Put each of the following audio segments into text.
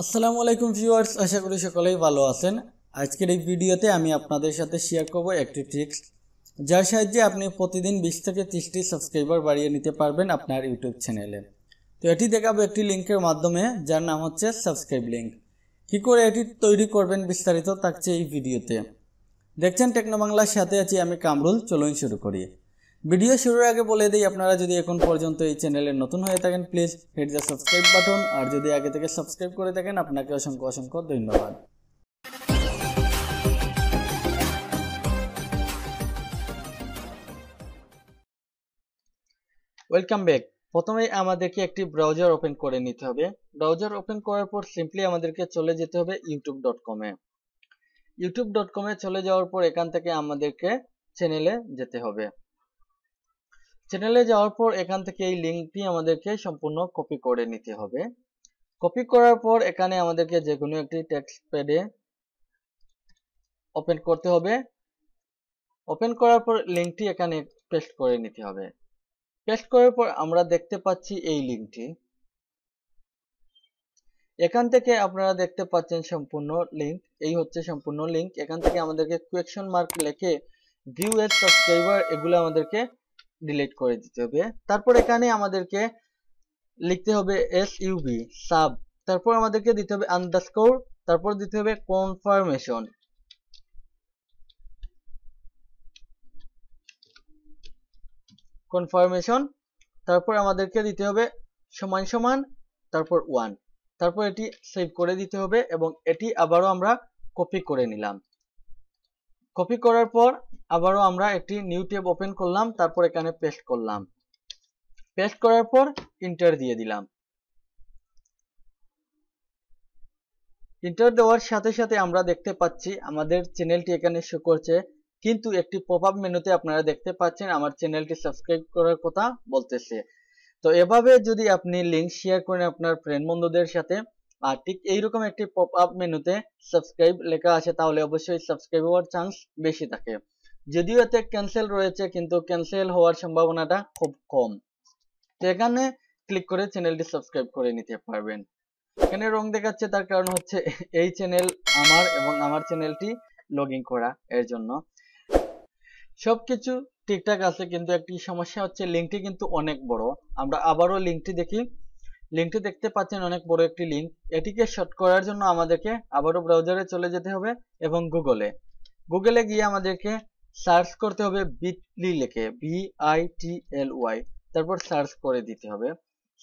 আসসালামু আলাইকুম ভিউয়ার্স আশা করি সকলেই ভালো আছেন আজকের এই ভিডিওতে আমি আপনাদের সাথে শেয়ার করব একটি ট্রিক্স যার সাহায্যে আপনি প্রতিদিন বিশ থেকে ত্রিশটি সাবস্ক্রাইবার বাড়িয়ে নিতে পারবেন আপনার ইউটিউব চ্যানেলে তো এটি দেখাবো একটি লিঙ্কের মাধ্যমে যার নাম হচ্ছে সাবস্ক্রাইব লিঙ্ক কী করে এটি তৈরি করবেন বিস্তারিত থাকছে এই ভিডিওতে দেখছেন টেকনো বাংলার সাথে আছি আমি কামরুল চলুন শুরু করি ভিডিও শুরুর আগে বলে দিই আপনারা যদি এখন পর্যন্ত এই চ্যানেলে নতুন হয়ে থাকেন please hit the subscribe button আর যদি আগে থেকে সাবস্ক্রাইব করে থাকেন আপনাকে অসংখ্য অসংখ্য ধন্যবাদ ওয়েলকাম ব্যাক প্রথমে আমাদেরকে একটি ব্রাউজার ওপেন করে নিতে হবে ব্রাউজার ওপেন করার পর সিম্পলি আমাদেরকে চলে যেতে হবে ইউটিউব ডট কমে ইউটিউব ডট কমে চলে যাওয়ার পর এখান থেকে আমাদেরকে চ্যানেলে যেতে হবে চ্যানেলে যাওয়ার পর এখান থেকে এই লিঙ্কটি আমাদেরকে সম্পূর্ণ কপি করে নিতে হবে কপি করার পর এখানে আমাদেরকে যে কোনো একটি টেক্সট প্যাডে ওপেন করতে হবে ওপেন করার পর লিঙ্কটি এখানে পেস্ট করে নিতে হবে পেস্ট করার পর আমরা দেখতে পাচ্ছি এই লিঙ্কটি এখান থেকে আপনারা দেখতে পাচ্ছেন সম্পূর্ণ লিঙ্ক এই হচ্ছে সম্পূর্ণ লিঙ্ক এখান থেকে আমাদেরকে কোয়েকশন মার্ক লেখে ভিউ এর সাবস্ক্রাইবার এগুলো আমাদেরকে ডিলিট করে দিতে হবে তারপর এখানে আমাদেরকে লিখতে হবে এস ইউবি সাব তারপর আমাদেরকে দিতে হবে আন্ডারস্কোর তারপর দিতে হবে কনফার্মেশন কনফার্মেশন তারপর আমাদেরকে দিতে হবে সমান সমান তারপর ওয়ান তারপর এটি সেভ করে দিতে হবে এবং এটি আবারও আমরা কপি করে নিলাম কপি করার পর আবারও আমরা একটি নিউ ট্যাব ওপেন করলাম তারপর এখানে পেস্ট করলাম পেস্ট করার পর ইন্টার দিয়ে দিলাম ইন্টার দেওয়ার সাথে সাথে আমরা দেখতে পাচ্ছি আমাদের চ্যানেলটি এখানে শো করছে কিন্তু একটি পপ আপ মেনুতে আপনারা দেখতে পাচ্ছেন আমার চ্যানেলটি সাবস্ক্রাইব করার কথা বলতেছে তো এভাবে যদি আপনি লিঙ্ক শেয়ার করেন আপনার ফ্রেন্ড বন্ধুদের সাথে আর ঠিক এইরকম একটি পপ আপ মেনুতে সাবস্ক্রাইব লেখা আছে তাহলে অবশ্যই সাবস্ক্রাইব হওয়ার চান্স বেশি থাকে যদিও এতে ক্যান্সেল রয়েছে কিন্তু ক্যান্সেল হওয়ার সম্ভাবনাটা খুব কম তো এখানে ক্লিক করে চ্যানেলটি সাবস্ক্রাইব করে নিতে পারবেন এখানে রং দেখাচ্ছে তার কারণ হচ্ছে এই চ্যানেল আমার এবং আমার চ্যানেলটি লগ করা এর জন্য সবকিছু ঠিকঠাক আছে কিন্তু একটি সমস্যা হচ্ছে লিঙ্কটি কিন্তু অনেক বড় আমরা আবারও লিঙ্কটি দেখি লিঙ্কটি দেখতে পাচ্ছেন অনেক বড় একটি লিঙ্ক এটিকে শর্ট করার জন্য আমাদেরকে আবারও ব্রাউজারে চলে যেতে হবে এবং গুগলে গুগলে গিয়ে আমাদেরকে সার্চ করতে হবে বিটলি লেখে B I T L Y তারপর সার্চ করে দিতে হবে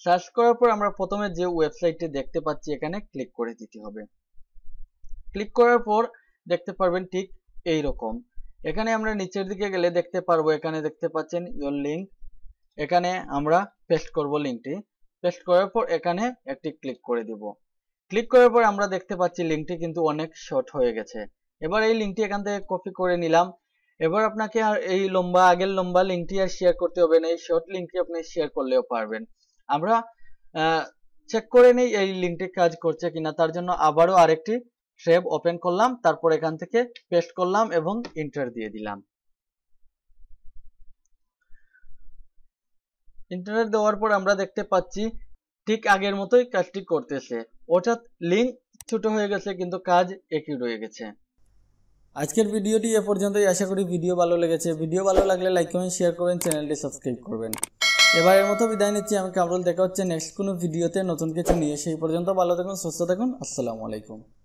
সার্চ করার পর আমরা প্রথমে যে ওয়েবসাইটটি দেখতে পাচ্ছি এখানে ক্লিক করে দিতে হবে ক্লিক করার পর দেখতে পারবেন ঠিক এই রকম এখানে আমরা নিচের দিকে গেলে দেখতে পারবো এখানে দেখতে পাচ্ছেন ইয়োর লিঙ্ক এখানে আমরা পেস্ট করব লিঙ্কটি পেস্ট করার পর এখানে একটি ক্লিক করে দিব ক্লিক করার পর আমরা দেখতে পাচ্ছি লিঙ্কটি কিন্তু অনেক শর্ট হয়ে গেছে এবার এই লিঙ্কটি এখান থেকে কপি করে নিলাম এবার আপনাকে আর এই লম্বা আগের লম্বা লিঙ্কটি আর শেয়ার করতে হবে না এই শর্ট লিঙ্কটি আপনি শেয়ার করলেও পারবেন আমরা চেক করে নেই এই লিঙ্কটি কাজ করছে কিনা তার জন্য আবারও আরেকটি ট্রেব ওপেন করলাম তারপর এখান থেকে পেস্ট করলাম এবং ইন্টার দিয়ে দিলাম ইন্টারনেট দেওয়ার পর আমরা দেখতে পাচ্ছি ঠিক আগের মতোই কাজটি করতেছে অর্থাৎ লিঙ্ক ছোট হয়ে গেছে কিন্তু কাজ একই রয়ে গেছে আজকের ভিডিওটি এ পর্যন্তই আশা করি ভিডিও ভালো লেগেছে ভিডিও ভালো লাগলে লাইক কমেন্ট শেয়ার করবেন চ্যানেলটি সাবস্ক্রাইব করবেন এবারের মতো বিদায় নিচ্ছি আমি কামরুল দেখা হচ্ছে নেক্সট কোনো ভিডিওতে নতুন কিছু নিয়ে সেই পর্যন্ত ভালো থাকুন সুস্থ থাকুন আসসালামু আলাইকুম